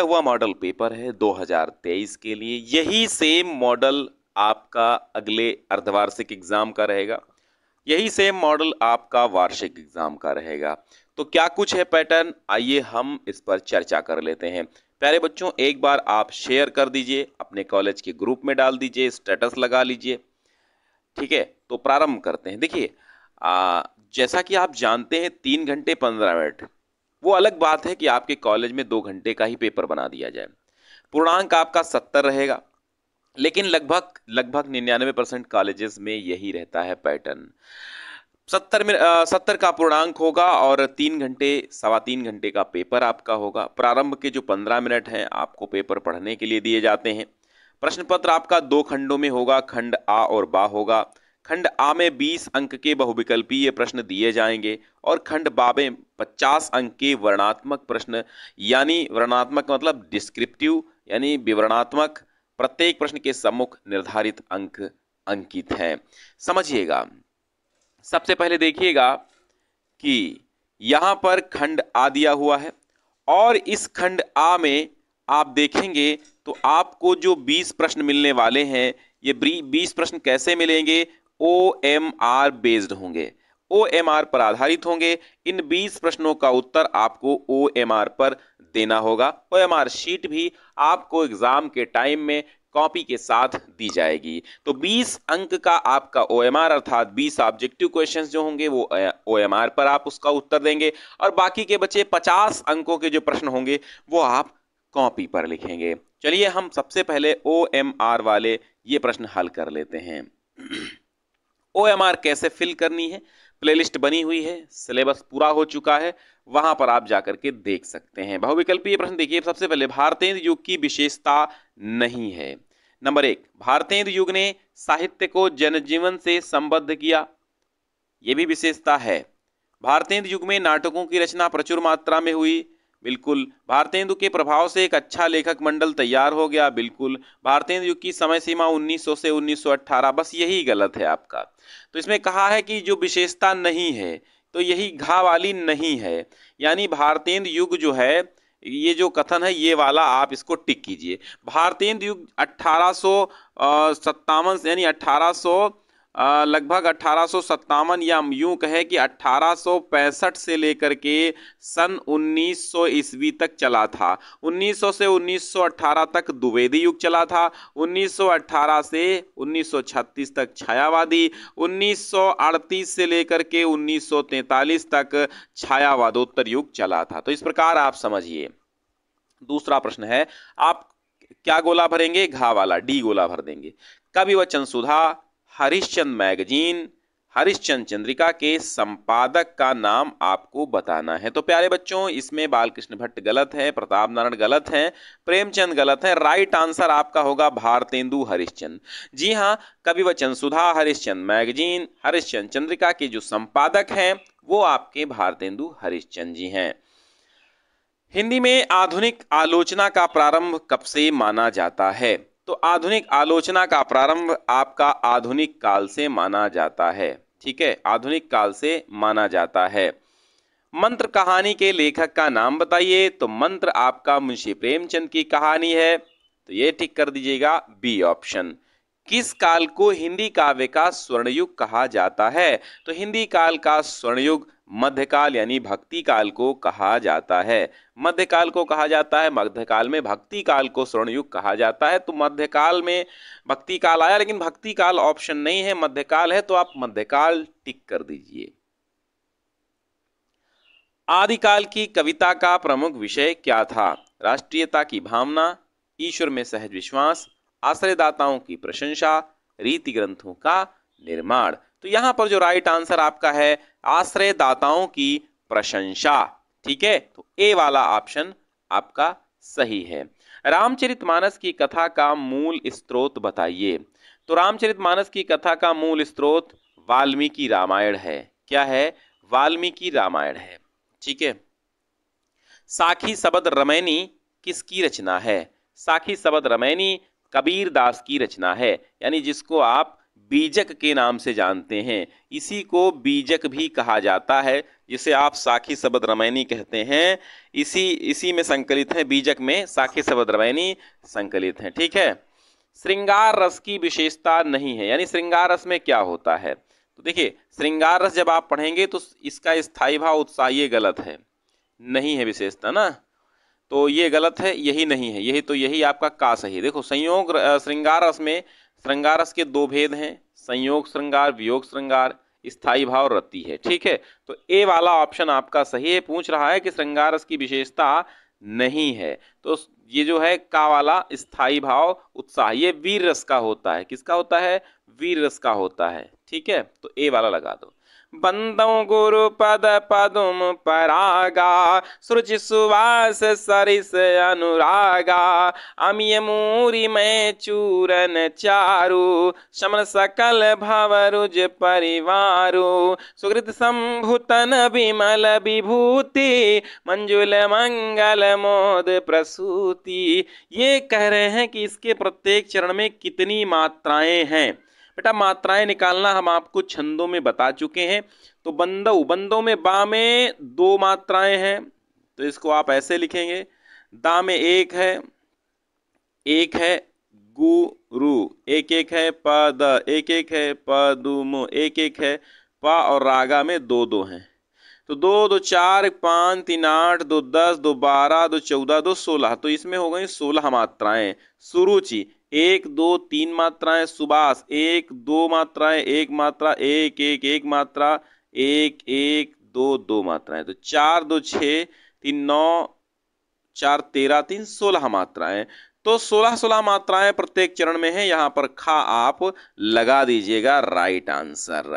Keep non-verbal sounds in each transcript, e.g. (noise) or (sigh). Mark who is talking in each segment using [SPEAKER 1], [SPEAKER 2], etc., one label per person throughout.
[SPEAKER 1] हुआ model paper है 2023 के लिए यही सेम मॉडल आपका अगले अर्धवार्षिक एग्जाम का रहेगा यही सेम मॉडल आपका वार्षिक एग्जाम का रहेगा तो क्या कुछ है पैटर्न आइए हम इस पर चर्चा कर लेते हैं प्यारे बच्चों एक बार आप शेयर कर दीजिए अपने कॉलेज के ग्रुप में डाल दीजिए स्टेटस लगा लीजिए ठीक है तो प्रारंभ करते हैं देखिए जैसा कि आप जानते हैं तीन घंटे पंद्रह मिनट वो अलग बात है कि आपके कॉलेज में दो घंटे का ही पेपर बना दिया जाए पूर्णांक आपका सत्तर रहेगा लेकिन लगभग लगभग निन्यानवे परसेंट कॉलेजेस में यही रहता है पैटर्न सत्तर में सत्तर का पूर्णांक होगा और तीन घंटे सवा तीन घंटे का पेपर आपका होगा प्रारंभ के जो पंद्रह मिनट हैं आपको पेपर पढ़ने के लिए दिए जाते हैं प्रश्न पत्र आपका दो खंडों में होगा खंड आ और बा होगा खंड आ में बीस अंक के बहुविकल्पीय प्रश्न दिए जाएंगे और खंड बा में पचास अंक के वर्णात्मक प्रश्न यानी वर्णात्मक मतलब डिस्क्रिप्टिव यानी विवरणात्मक प्रत्येक प्रश्न के सम्मुख निर्धारित अंक अंकित हैं समझिएगा सबसे पहले देखिएगा कि यहाँ पर खंड आ दिया हुआ है और इस खंड आ में आप देखेंगे तो आपको जो 20 प्रश्न मिलने वाले हैं ये बीस प्रश्न कैसे मिलेंगे ओ एम आर बेस्ड होंगे ओ एम आर पर आधारित होंगे इन 20 प्रश्नों का उत्तर आपको ओ एम आर पर देना होगा ओ एम आर शीट भी आपको एग्जाम के टाइम में कॉपी के साथ दी जाएगी तो 20 अंक का आपका ओ एम आर अर्थात 20 ऑब्जेक्टिव क्वेश्चंस जो होंगे वो ओ एम आर पर आप उसका उत्तर देंगे और बाकी के बचे 50 अंकों के जो प्रश्न होंगे वो आप कॉपी पर लिखेंगे चलिए हम सबसे पहले ओ एम आर वाले ये प्रश्न हल कर लेते हैं (clears throat) ओ कैसे फिल करनी है प्लेलिस्ट बनी हुई है सिलेबस पूरा हो चुका है वहां पर आप जाकर के देख सकते हैं बहुविकल्पीय प्रश्न देखिए सबसे पहले भारतेंद्र युग की विशेषता नहीं है नंबर एक भारतेंद्र युग ने साहित्य को जनजीवन से संबद्ध किया यह भी विशेषता है भारतेंद्र युग में नाटकों की रचना प्रचुर मात्रा में हुई बिल्कुल भारतेंदु के प्रभाव से एक अच्छा लेखक मंडल तैयार हो गया बिल्कुल भारतेंदु युग की समय सीमा 1900 से 1918 बस यही गलत है आपका तो इसमें कहा है कि जो विशेषता नहीं है तो यही घा वाली नहीं है यानी भारतेंदु युग जो है ये जो कथन है ये वाला आप इसको टिक कीजिए भारतेंदु युग अट्ठारह सौ यानी अट्ठारह लगभग अठारह या यूं कहे कि अट्ठारह से लेकर के सन 1900 ईस्वी तक चला था 1900 से 1918 तक द्विवेदी युग चला था 1918 से 1936 तक छायावादी 1938 से लेकर के 1943 तक छायावादोत्तर युग चला था तो इस प्रकार आप समझिए दूसरा प्रश्न है आप क्या गोला भरेंगे घा वाला डी गोला भर देंगे वचन सुधा हरिश्चंद मैगजीन हरिश्चंद चंद्रिका के संपादक का नाम आपको बताना है तो प्यारे बच्चों इसमें बालकृष्ण भट्ट गलत है प्रताप नारायण गलत है प्रेमचंद गलत है राइट आंसर आपका होगा भारतेंदु हरिश्चंद जी हाँ कवि वचन सुधा हरिश्चंद मैगजीन हरिश्चंद चंद्रिका के जो संपादक हैं वो आपके भारतेंदु हरिश्चंद जी हैं हिंदी में आधुनिक आलोचना का प्रारंभ कब से माना जाता है तो आधुनिक आलोचना का प्रारंभ आपका आधुनिक काल से माना जाता है ठीक है आधुनिक काल से माना जाता है मंत्र कहानी के लेखक का नाम बताइए तो मंत्र आपका मुंशी प्रेमचंद की कहानी है तो ये ठीक कर दीजिएगा बी ऑप्शन किस काल को हिंदी काव्य का स्वर्णयुग कहा जाता है तो हिंदी काल का स्वर्णयुग मध्यकाल यानी भक्ति काल को कहा जाता है मध्यकाल को कहा जाता है मध्यकाल में भक्ति काल को स्वर्णयुग कहा जाता है तो मध्यकाल में भक्ति काल आया लेकिन भक्ति काल ऑप्शन नहीं है मध्यकाल है तो आप मध्यकाल टिक कर दीजिए आदिकाल की कविता का प्रमुख विषय क्या था राष्ट्रीयता की भावना ईश्वर में सहज विश्वास आश्रयदाताओं की प्रशंसा रीति ग्रंथों का निर्माण तो यहां पर जो राइट आंसर आपका है आश्रयदाताओं की प्रशंसा ठीक है तो ए वाला ऑप्शन आपका सही है रामचरितमानस की कथा का मूल स्त्रोत बताइए तो रामचरितमानस की कथा का मूल स्त्रोत वाल्मीकि रामायण है क्या है वाल्मीकि रामायण है ठीक है साखी सबद रमैनी किसकी रचना है साखी सबद रमैनी कबीर दास की रचना है यानी जिसको आप बीजक के नाम से जानते हैं इसी को बीजक भी कहा जाता है जिसे आप साखी सबद रमैनी कहते हैं इसी इसी में संकलित है बीजक में साखी सबद रमैनी संकलित है ठीक है श्रृंगार रस की विशेषता नहीं है यानी श्रृंगार रस में क्या होता है तो देखिए श्रृंगार रस जब आप पढ़ेंगे तो इसका स्थायी भाव उत्साह गलत है नहीं है विशेषता ना तो ये गलत है यही नहीं है यही तो यही आपका का सही देखो संयोग श्रृंगारस में श्रृंगारस के दो भेद हैं संयोग श्रृंगार वियोग श्रृंगार स्थाई भाव रत्ती है ठीक है तो ए वाला ऑप्शन आपका सही है पूछ रहा है कि श्रृंगारस की विशेषता नहीं है तो ये जो है का वाला स्थायी भाव उत्साह ये वीर रस का होता है किसका होता है वीर रस का होता है ठीक है तो ए वाला लगा दो बंदों गुरु पद पदुम परागा सुरुचि सुवास सरिस अनुरागा अमिय मूरी में चूरन चारु शमन सकल रुज परिवारु सुकृत संभुतन विमल विभूति मंजुल मंगल मोद प्रसूति ये कह रहे हैं कि इसके प्रत्येक चरण में कितनी मात्राएं हैं बेटा मात्राएं निकालना हम आपको छंदों में बता चुके हैं तो बंदो बंदों में बा में दो मात्राएं हैं तो इसको आप ऐसे लिखेंगे दा में एक है एक है गुरु एक एक है द एक एक है पदुम एक एक है प और रागा में दो दो हैं तो दो दो चार पाँच तीन आठ दो दस दो बारह दो चौदह दो सोलह तो इसमें हो गई सोलह मात्राएं सुरुचि एक दो तीन मात्राएं सुबास एक दो मात्राएं एक मात्रा एक एक एक मात्रा एक एक दो दो मात्राएं तो चार दो छ तीन नौ चार तेरह तीन सोलह मात्राएं तो सोलह सोलह मात्राएं प्रत्येक चरण में है यहां पर खा आप लगा दीजिएगा राइट आंसर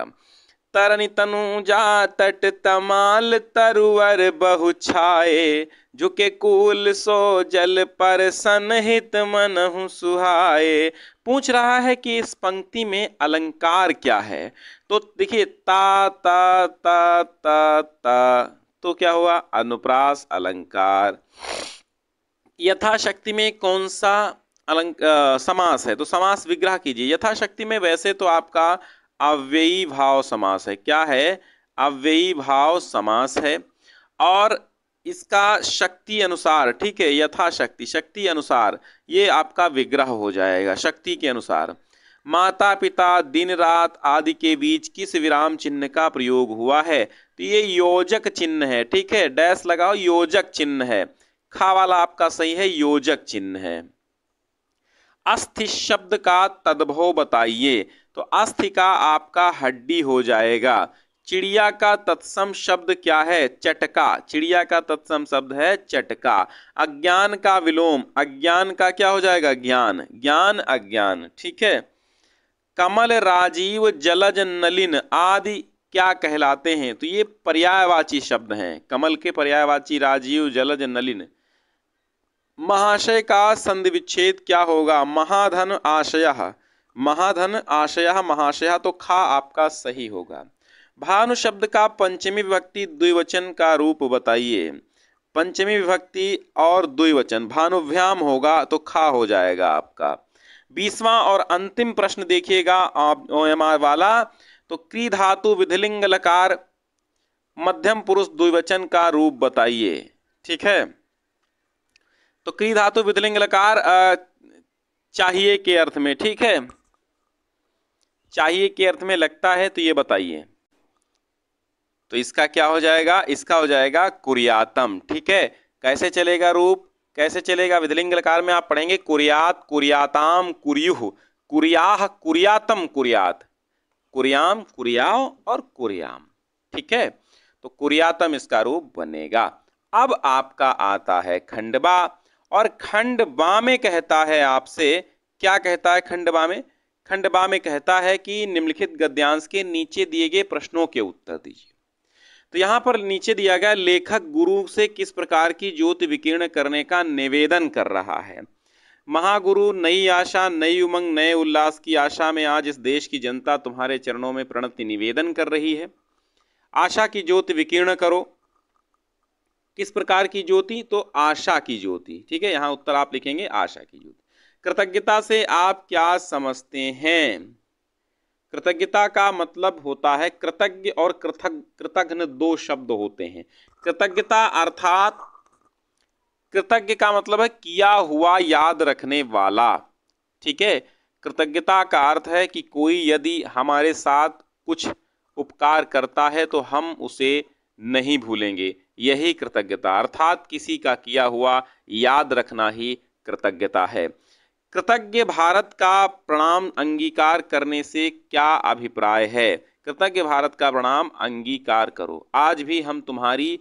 [SPEAKER 1] तनु जा तट तमाल तरुवर बहु छाए झुके कूल सो जल पर सनहित मनहु सुहाए पूछ रहा है कि इस पंक्ति में अलंकार क्या है तो देखिए ता ता ता ता ता तो क्या हुआ अनुप्रास अलंकार यथाशक्ति में कौन सा अलंक समास है तो समास विग्रह कीजिए यथाशक्ति में वैसे तो आपका अव्ययी भाव समास है क्या है अव्ययी भाव समास है और इसका शक्ति अनुसार ठीक है यथाशक्ति शक्ति अनुसार ये आपका विग्रह हो जाएगा शक्ति के अनुसार माता पिता दिन रात आदि के बीच किस विराम चिन्ह का प्रयोग हुआ है तो ये योजक चिन्ह है ठीक है डैश लगाओ योजक चिन्ह है खा वाला आपका सही है योजक चिन्ह है अस्थि शब्द का तद्भव बताइए तो का आपका हड्डी हो जाएगा चिड़िया का तत्सम शब्द क्या है चटका चिड़िया का तत्सम शब्द है चटका अज्ञान का विलोम अज्ञान का क्या हो जाएगा ज्ञान ज्ञान अज्ञान ठीक है कमल राजीव जलज नलिन आदि क्या कहलाते हैं तो ये पर्यायवाची शब्द हैं कमल के पर्यायवाची राजीव जलज नलिन महाशय का संधि विच्छेद क्या होगा महाधन आशय महाधन आशय महाशय तो खा आपका सही होगा भानु शब्द का पंचमी विभक्ति द्विवचन का रूप बताइए पंचमी विभक्ति और द्विवचन भानुभ्याम होगा तो खा हो जाएगा आपका बीसवां और अंतिम प्रश्न देखिएगा एम वाला तो क्री धातु विधिलिंग लकार मध्यम पुरुष द्विवचन का रूप बताइए ठीक है तो क्री धातु विधिलिंग लकार चाहिए के अर्थ में ठीक है चाहिए के अर्थ में लगता है तो ये बताइए तो इसका क्या हो जाएगा इसका हो जाएगा कुरियातम ठीक है कैसे चलेगा रूप कैसे चलेगा विधलिंग लकार में आप पढ़ेंगे कुरियात कुरियाताम कुरियुह कुरियाह कुरियातम कुरियात कुरियाम कुरियाओ और कुरियाम ठीक है तो कुरियातम इसका रूप बनेगा अब आपका आता है खंडबा और खंडबा में कहता है आपसे क्या कहता है खंडबा में खंड बा में कहता है कि निम्नलिखित गद्यांश के नीचे दिए गए प्रश्नों के उत्तर दीजिए तो यहाँ पर नीचे दिया गया लेखक गुरु से किस प्रकार की ज्योति विकीर्ण करने का निवेदन कर रहा है महागुरु नई आशा नई उमंग नए उल्लास की आशा में आज इस देश की जनता तुम्हारे चरणों में प्रणति निवेदन कर रही है आशा की ज्योति विकीर्ण करो किस प्रकार की ज्योति तो आशा की ज्योति ठीक है यहाँ उत्तर आप लिखेंगे आशा की ज्योति कृतज्ञता से आप क्या समझते हैं कृतज्ञता का मतलब होता है कृतज्ञ और कृतक कृतज्ञ दो शब्द होते हैं कृतज्ञता अर्थात कृतज्ञ का मतलब है किया हुआ याद रखने वाला ठीक है कृतज्ञता का अर्थ है कि कोई यदि हमारे साथ कुछ उपकार करता है तो हम उसे नहीं भूलेंगे यही कृतज्ञता अर्थात किसी का किया हुआ याद रखना ही कृतज्ञता है कृतज्ञ भारत का प्रणाम अंगीकार करने से क्या अभिप्राय है कृतज्ञ भारत का प्रणाम अंगीकार करो आज भी हम तुम्हारी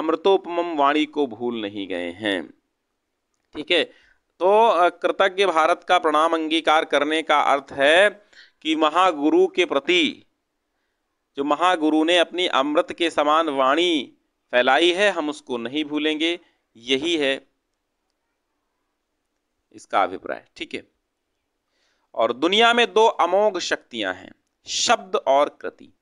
[SPEAKER 1] अमृतोपम वाणी को भूल नहीं गए हैं ठीक है तो कृतज्ञ भारत का प्रणाम अंगीकार करने का अर्थ है कि महागुरु के प्रति जो महागुरु ने अपनी अमृत के समान वाणी फैलाई है हम उसको नहीं भूलेंगे यही है इसका अभिप्राय ठीक है और दुनिया में दो अमोघ शक्तियां हैं शब्द और कृति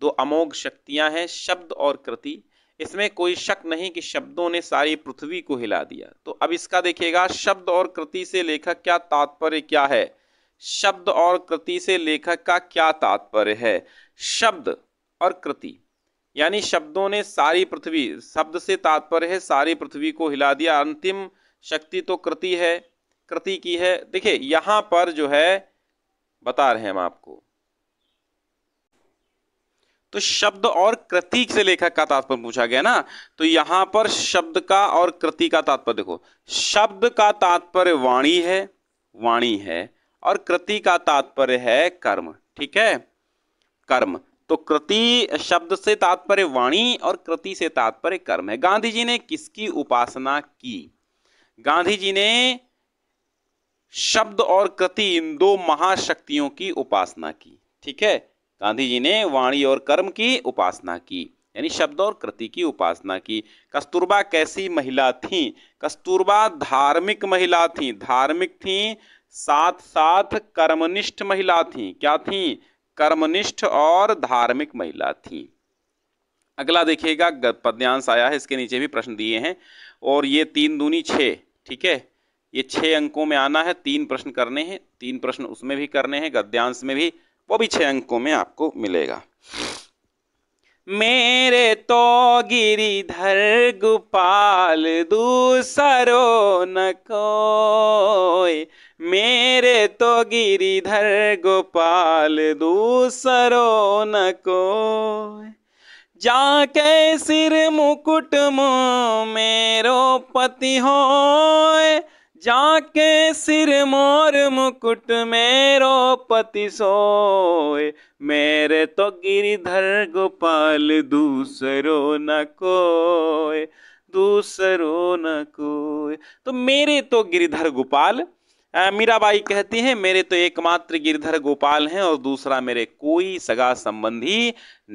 [SPEAKER 1] दो अमोघ शक्तियां हैं शब्द और कृति इसमें कोई शक नहीं कि शब्दों ने सारी पृथ्वी को हिला दिया तो अब इसका देखिएगा शब्द और कृति से लेखक क्या तात्पर्य क्या है शब्द और कृति से लेखक का क्या तात्पर्य है शब्द और कृति यानी शब्दों ने सारी पृथ्वी शब्द से तात्पर्य है सारी पृथ्वी को हिला दिया अंतिम शक्ति तो कृति है कृति की है देखिए यहां पर जो है बता रहे हैं हम आपको तो शब्द और कृति से लेखक का तात्पर्य पूछा गया ना तो यहां पर शब्द का और कृति का तात्पर्य देखो शब्द का तात्पर्य वाणी है वाणी है और कृति का तात्पर्य है कर्म ठीक है कर्म तो कृति शब्द से तात्पर्य वाणी और कृति से तात्पर्य कर्म है गांधी जी ने किसकी उपासना की गांधी जी ने शब्द और कृति इन दो महाशक्तियों की उपासना की ठीक है गांधी जी ने वाणी और कर्म की उपासना की यानी शब्द और कृति की उपासना की कस्तूरबा कैसी महिला थी कस्तूरबा धार्मिक महिला थी धार्मिक थी साथ साथ कर्मनिष्ठ महिला थी क्या थी कर्मनिष्ठ और धार्मिक महिला थी अगला देखिएगा पद्यांश आया है इसके नीचे भी प्रश्न दिए हैं और ये तीन दूनी छः ठीक है ये छः अंकों में आना है तीन प्रश्न करने हैं तीन प्रश्न उसमें भी करने हैं गद्यांश में भी वो भी छः अंकों में आपको मिलेगा मेरे तो गिरिधर गोपाल दूसरो न कोई मेरे तो गिरिधर गोपाल दूसरो न कोई जाके सिर मुकुट मेरो पति हो जाके सिर मोर मुकुट मेरो पति सोए मेरे तो गिरिधर गोपाल दूसरो न कोय दूसरो न कोय तो मेरे तो गिरिधर गोपाल मीराबाई कहती हैं मेरे तो एकमात्र गिरधर गोपाल हैं और दूसरा मेरे कोई सगा संबंधी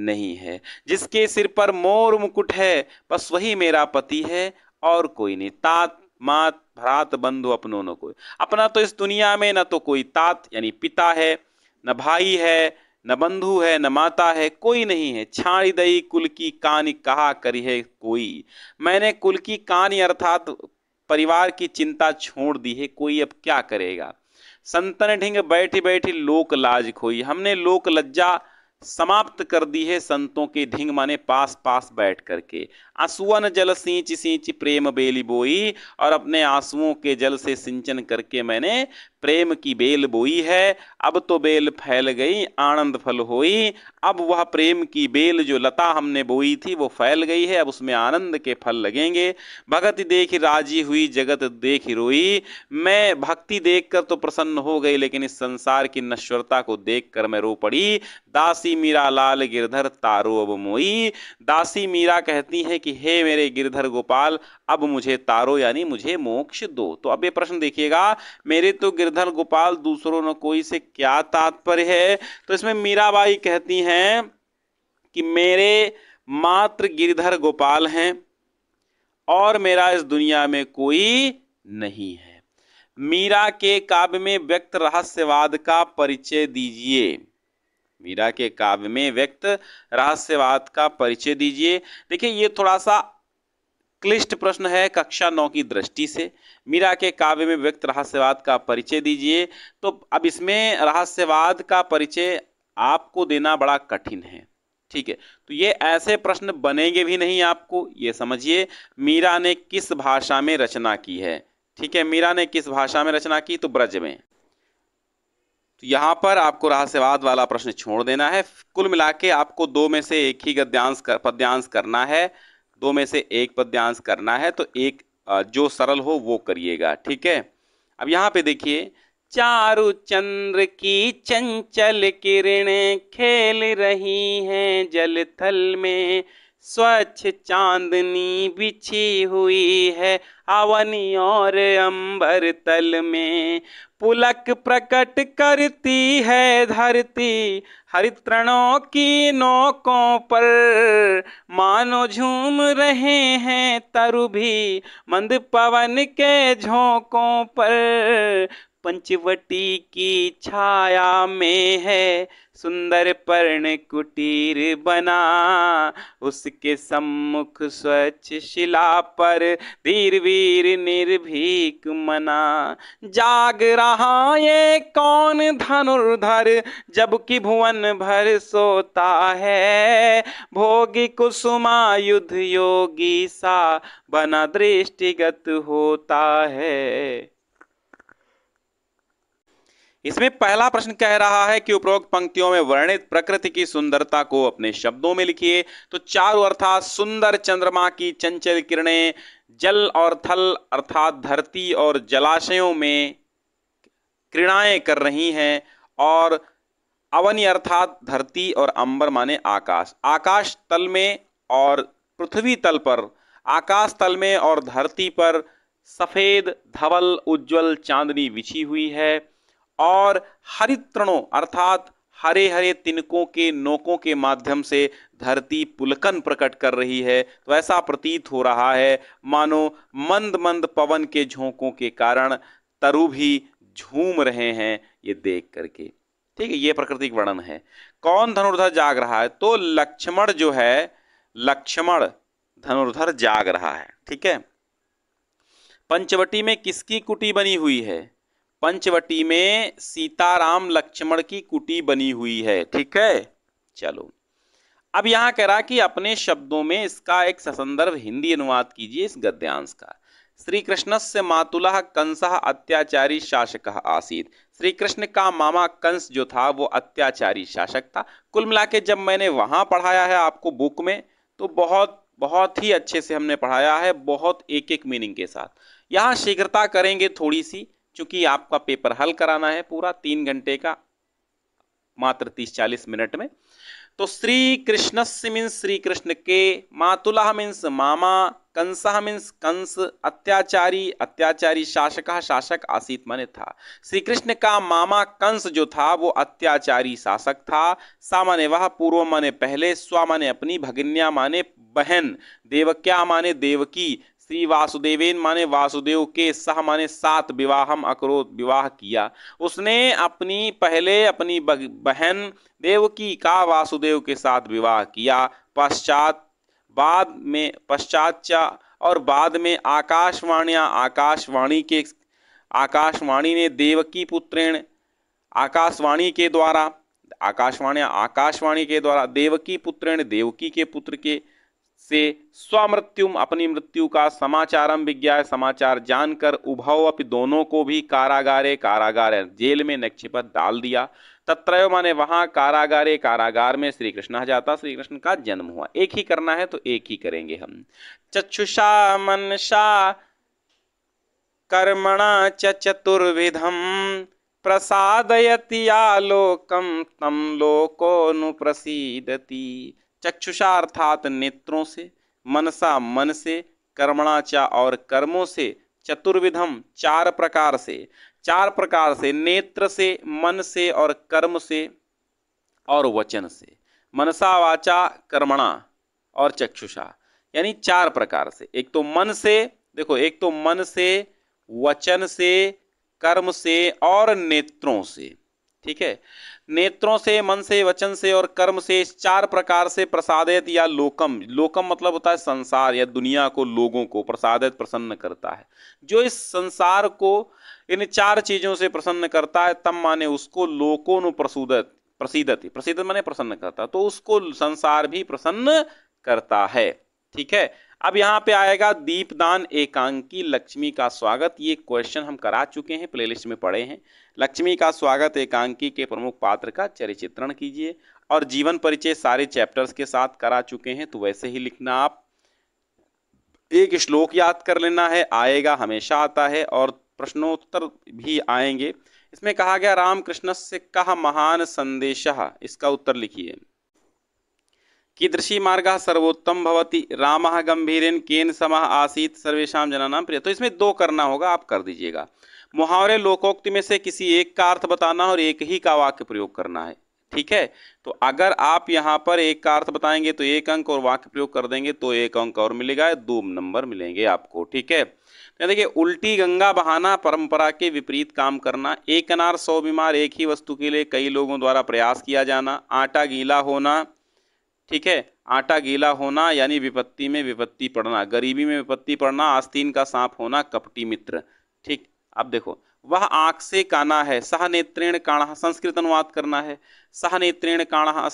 [SPEAKER 1] नहीं है जिसके सिर पर मोर मुकुट है बस वही मेरा पति है और कोई नहीं तात मात भ्रात बंधु अपनों न कोई अपना तो इस दुनिया में न तो कोई तात यानी पिता है न भाई है न बंधु है न माता है कोई नहीं है छाणी दई कुल की कान कहा करी है कोई मैंने कुल की कान अर्थात परिवार की चिंता छोड़ दी है कोई अब क्या करेगा संतन ढिंग बैठी बैठी लोक लाज खोई हमने लोक लज्जा समाप्त कर दी है संतों के ढिंग माने पास पास बैठ करके आंसुअन जल सींच सींच प्रेम बेली बोई और अपने आंसुओं के जल से सिंचन करके मैंने प्रेम की बेल बोई है अब तो बेल फैल गई आनंद फल होई अब वह प्रेम की बेल जो लता हमने बोई थी वो फैल गई है अब उसमें आनंद के फल लगेंगे भगत देख राजी हुई जगत देख रोई मैं भक्ति देखकर तो प्रसन्न हो गई लेकिन इस संसार की नश्वरता को देखकर मैं रो पड़ी दासी मीरा लाल गिरधर तारो अब मोई दासी मीरा कहती है कि हे मेरे गिरधर गोपाल अब मुझे तारो यानी मुझे मोक्ष दो तो अब ये प्रश्न देखिएगा मेरे तो गिरधर गोपाल दूसरों न कोई से क्या तात्पर्य है तो इसमें मीराबाई कहती हैं कि मेरे मात्र गिरधर गोपाल हैं और मेरा इस दुनिया में कोई नहीं है मीरा के काव्य में व्यक्त रहस्यवाद का परिचय दीजिए मीरा के काव्य में व्यक्त रहस्यवाद का परिचय दीजिए देखिए ये थोड़ा सा क्लिष्ट प्रश्न है कक्षा नौ की दृष्टि से मीरा के काव्य में व्यक्त रहस्यवाद का परिचय दीजिए तो अब इसमें रहस्यवाद का परिचय आपको देना बड़ा कठिन है ठीक है तो ये ऐसे प्रश्न बनेंगे भी नहीं आपको ये समझिए मीरा ने किस भाषा में रचना की है ठीक है मीरा ने किस भाषा में रचना की तो ब्रज में तो यहाँ पर आपको रहस्यवाद वाला प्रश्न छोड़ देना है कुल मिला के आपको दो में से एक ही गद्यांश कर पद्यांश करना है दो में से एक पद्यांश करना है तो एक जो सरल हो वो करिएगा ठीक है अब यहाँ पे देखिए चारु चंद्र की चंचल किरणें खेल रही हैं जल थल में स्वच्छ चांदनी बिछी हुई है अवनी और अंबर तल में पुलक प्रकट करती है धरती हरित की नोकों पर मानो झूम रहे हैं तरु भी मंद पवन के झोंकों पर पंचवटी की छाया में है सुंदर पर्ण कुटीर बना उसके सम्मुख स्वच्छ शिला पर धीर वीर निर्भीक मना जाग रहा ये कौन धनुर्धर जबकि भुवन भर सोता है भोगी कुसुमा युद्ध योगी सा बना दृष्टिगत होता है इसमें पहला प्रश्न कह रहा है कि उपरोक्त पंक्तियों में वर्णित प्रकृति की सुंदरता को अपने शब्दों में लिखिए तो चारु अर्थात सुंदर चंद्रमा की चंचल किरणें जल और थल अर्थात धरती और जलाशयों में क्रीड़ाएं कर रही हैं और अवनि अर्थात धरती और अंबर माने आकाश आकाश तल में और पृथ्वी तल पर आकाश तल में और धरती पर सफ़ेद धवल उज्जवल चांदनी बिछी हुई है और हरित्रणों अर्थात हरे हरे तिनकों के नोकों के माध्यम से धरती पुलकन प्रकट कर रही है तो ऐसा प्रतीत हो रहा है मानो मंद मंद पवन के झोंकों के कारण तरु भी झूम रहे हैं ये देख करके ठीक है ये प्राकृतिक वर्णन है कौन धनुर्धर जाग रहा है तो लक्ष्मण जो है लक्ष्मण धनुर्धर जाग रहा है ठीक है पंचवटी में किसकी कुटी बनी हुई है पंचवटी में सीताराम लक्ष्मण की कुटी बनी हुई है ठीक है चलो अब यहाँ कह रहा कि अपने शब्दों में इसका एक संदर्भ हिंदी अनुवाद कीजिए इस गद्यांश का श्री कृष्ण से मातुला कंस अत्याचारी शासक आसीत श्री कृष्ण का मामा कंस जो था वो अत्याचारी शासक था कुल मिला के जब मैंने वहां पढ़ाया है आपको बुक में तो बहुत बहुत ही अच्छे से हमने पढ़ाया है बहुत एक एक मीनिंग के साथ यहाँ शीघ्रता करेंगे थोड़ी सी चूँकि आपका पेपर हल कराना है पूरा तीन घंटे का मात्र तीस चालीस मिनट में तो श्री कृष्ण मीन्स श्री कृष्ण के मातुला मीन्स मामा कंस मीन्स कंस अत्याचारी अत्याचारी शासक शासक आसित मने था श्री कृष्ण का मामा कंस जो था वो अत्याचारी शासक था सामान्य वह पूर्व माने पहले स्वा माने अपनी भगिन्या माने बहन देवक्या माने देवकी श्री वासुदेवेन माने वासुदेव के सह माने सात हम अक्रोत विवाह किया उसने अपनी पहले अपनी बहन देवकी का वासुदेव के साथ विवाह किया पश्चात बाद में पश्चात और बाद में आकाशवाणिया आकाशवाणी के आकाशवाणी ने देवकी पुत्रेण आकाशवाणी के द्वारा आकाशवाणी आकाशवाणी के द्वारा देवकी पुत्रेण देवकी के पुत्र के से स्वमृत्युम अपनी मृत्यु का समाचारम विज्ञा समाचार जानकर उभव अपि दोनों को भी कारागारे कारागार जेल में नक्षिपत डाल दिया तत्रयो माने वहाँ कारागारे कारागार में श्री कृष्ण जाता श्री कृष्ण का जन्म हुआ एक ही करना है तो एक ही करेंगे हम चक्षुषा मनसा कर्मणा च चतुर्विधम प्रसादयति आलोकम तम लोकोनुप्रसीदति चक्षुषा अर्थात नेत्रों से मनसा मन से कर्मणाचा और कर्मों से चतुर्विधम चार प्रकार से चार प्रकार से नेत्र से मन से और कर्म से और वचन से मनसा वाचा कर्मणा और चक्षुषा यानी चार प्रकार से एक तो मन से देखो एक तो मन से वचन से कर्म से और नेत्रों से ठीक है नेत्रों से मन से वचन से और कर्म से चार प्रकार से प्रसादित या लोकम लोकम मतलब होता है संसार या दुनिया को लोगों को प्रसादित प्रसन्न करता है जो इस संसार को इन चार चीजों से प्रसन्न करता है तम माने उसको लोको प्रसूदत प्रसिदत प्रसिद्ध माने प्रसन्न करता तो उसको संसार भी प्रसन्न करता है ठीक है अब यहाँ पे आएगा दीपदान एकांकी लक्ष्मी का स्वागत ये क्वेश्चन हम करा चुके हैं प्लेलिस्ट में पढ़े हैं लक्ष्मी का स्वागत एकांकी के प्रमुख पात्र का चरित्रण कीजिए और जीवन परिचय सारे चैप्टर्स के साथ करा चुके हैं तो वैसे ही लिखना आप एक श्लोक याद कर लेना है आएगा हमेशा आता है और प्रश्नोत्तर भी आएंगे इसमें कहा गया रामकृष्ण से कहा महान संदेश इसका उत्तर लिखिए कीदृशी मार्ग सर्वोत्तम भवती राम गंभीरेन केन सम आसीत सर्वेशा जनानाम प्रिय तो इसमें दो करना होगा आप कर दीजिएगा मुहावरे लोकोक्ति में से किसी एक का अर्थ बताना और एक ही का वाक्य प्रयोग करना है ठीक है तो अगर आप यहाँ पर एक का अर्थ बताएंगे तो एक अंक और वाक्य प्रयोग कर देंगे तो एक अंक और मिलेगा दो नंबर मिलेंगे आपको ठीक है तो देखिए उल्टी गंगा बहाना परंपरा के विपरीत काम करना एक अनार सौ बीमार एक ही वस्तु के लिए कई लोगों द्वारा प्रयास किया जाना आटा गीला होना ठीक है आटा गीला होना यानी विपत्ति में विपत्ति पड़ना गरीबी में विपत्ति पड़ना आस्तीन का सांप होना कपटी मित्र ठीक अब देखो वह आँख से काना है सह नेत्रेण काणा संस्कृत अनुवाद करना है सहनेत्रेण काणा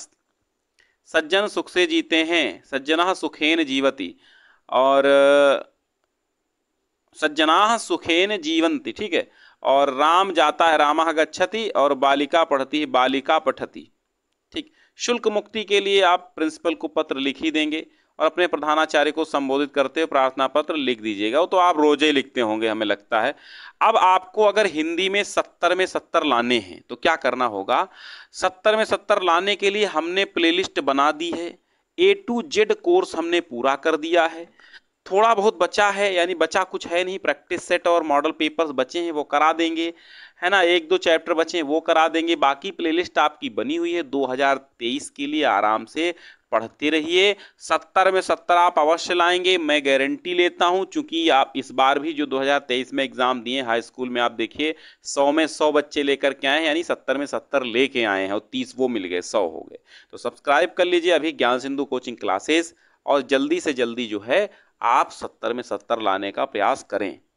[SPEAKER 1] सज्जन सुख से जीते हैं सज्जना सुखेन जीवती और सज्जना सुखेन जीवंती ठीक है और राम जाता है रामा गच्छति और बालिका पढ़ती है बालिका पठती शुल्क मुक्ति के लिए आप प्रिंसिपल को पत्र लिख ही देंगे और अपने प्रधानाचार्य को संबोधित करते हुए प्रार्थना पत्र लिख दीजिएगा वो तो आप रोजे लिखते होंगे हमें लगता है अब आपको अगर हिंदी में सत्तर में सत्तर लाने हैं तो क्या करना होगा सत्तर में सत्तर लाने के लिए हमने प्लेलिस्ट बना दी है ए टू जेड कोर्स हमने पूरा कर दिया है थोड़ा बहुत बचा है यानी बचा कुछ है नहीं प्रैक्टिस सेट और मॉडल पेपर्स बचे हैं वो करा देंगे है ना एक दो चैप्टर बचे हैं वो करा देंगे बाकी प्लेलिस्ट आपकी बनी हुई है 2023 के लिए आराम से पढ़ते रहिए सत्तर में सत्तर आप अवश्य लाएंगे मैं गारंटी लेता हूं क्योंकि आप इस बार भी जो 2023 में एग्ज़ाम दिए हाई स्कूल में आप देखिए सौ में सौ बच्चे लेकर के आए हैं यानी सत्तर में सत्तर लेके आए हैं और तीस वो मिल गए सौ हो गए तो सब्सक्राइब कर लीजिए अभी ज्ञान सिंधु कोचिंग क्लासेस और जल्दी से जल्दी जो है आप सत्तर में सत्तर लाने का प्रयास करें